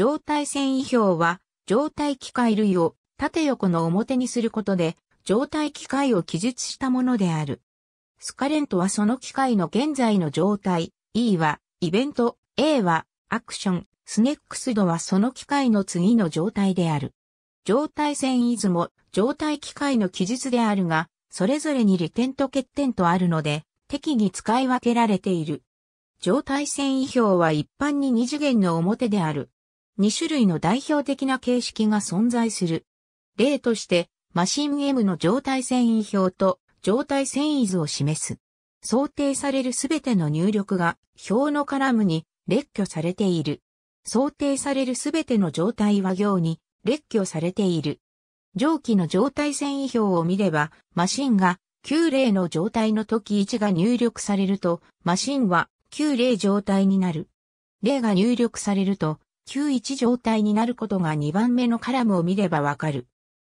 状態線意表は、状態機械類を縦横の表にすることで、状態機械を記述したものである。スカレントはその機械の現在の状態、E はイベント、A はアクション、スネックス度はその機械の次の状態である。状態線イズも状態機械の記述であるが、それぞれに利点と欠点とあるので、適宜使い分けられている。状態線意表は一般に二次元の表である。2種類の代表的な形式が存在する。例として、マシン M の状態繊維表と状態繊維図を示す。想定されるすべての入力が表のカラムに列挙されている。想定されるすべての状態は行に列挙されている。上記の状態繊維表を見れば、マシンが9例の状態の時1が入力されると、マシンは9例状態になる。例が入力されると、91状態になることが2番目のカラムを見ればわかる。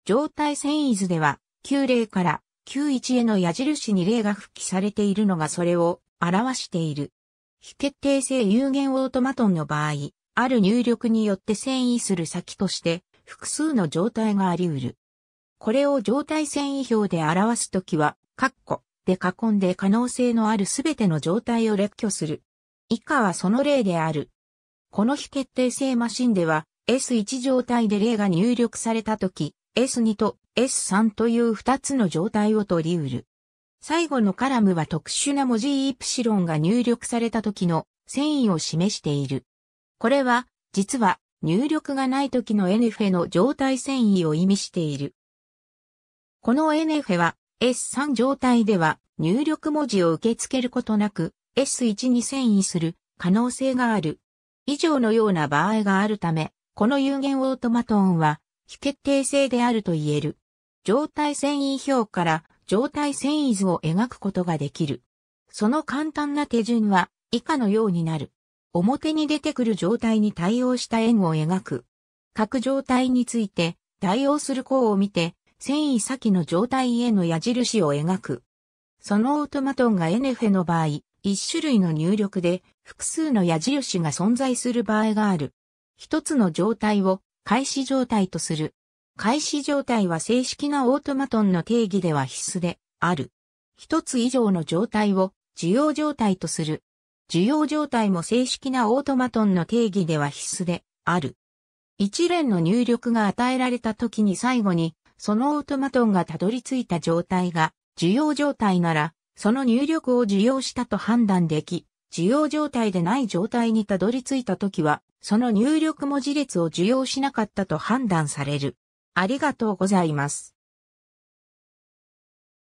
状態遷移図では、90から91への矢印に例が復帰されているのがそれを表している。非決定性有限オートマトンの場合、ある入力によって遷移する先として、複数の状態があり得る。これを状態遷移表で表すときは、ッコで囲んで可能性のあるすべての状態を列挙する。以下はその例である。この非決定性マシンでは S1 状態で例が入力されたとき、S2 と S3 という2つの状態を取り得る。最後のカラムは特殊な文字イプシロンが入力された時の繊維を示している。これは、実は入力がない時の N f e の状態繊維を意味している。この N f e は S3 状態では入力文字を受け付けることなく S1 に繊維する可能性がある以上のような場合があるため、この有限オートマトンは非決定性であると言える。状態繊維表から状態繊維図を描くことができる。その簡単な手順は以下のようになる。表に出てくる状態に対応した円を描く。各状態について対応する項を見て、繊維先の状態への矢印を描く。そのオートマトンがエネフェの場合、一種類の入力で複数の矢印が存在する場合がある。一つの状態を開始状態とする。開始状態は正式なオートマトンの定義では必須である。一つ以上の状態を需要状態とする。需要状態も正式なオートマトンの定義では必須である。一連の入力が与えられた時に最後に、そのオートマトンがたどり着いた状態が需要状態なら、その入力を受容したと判断でき、受容状態でない状態にたどり着いたときは、その入力文字列を受容しなかったと判断される。ありがとうございます。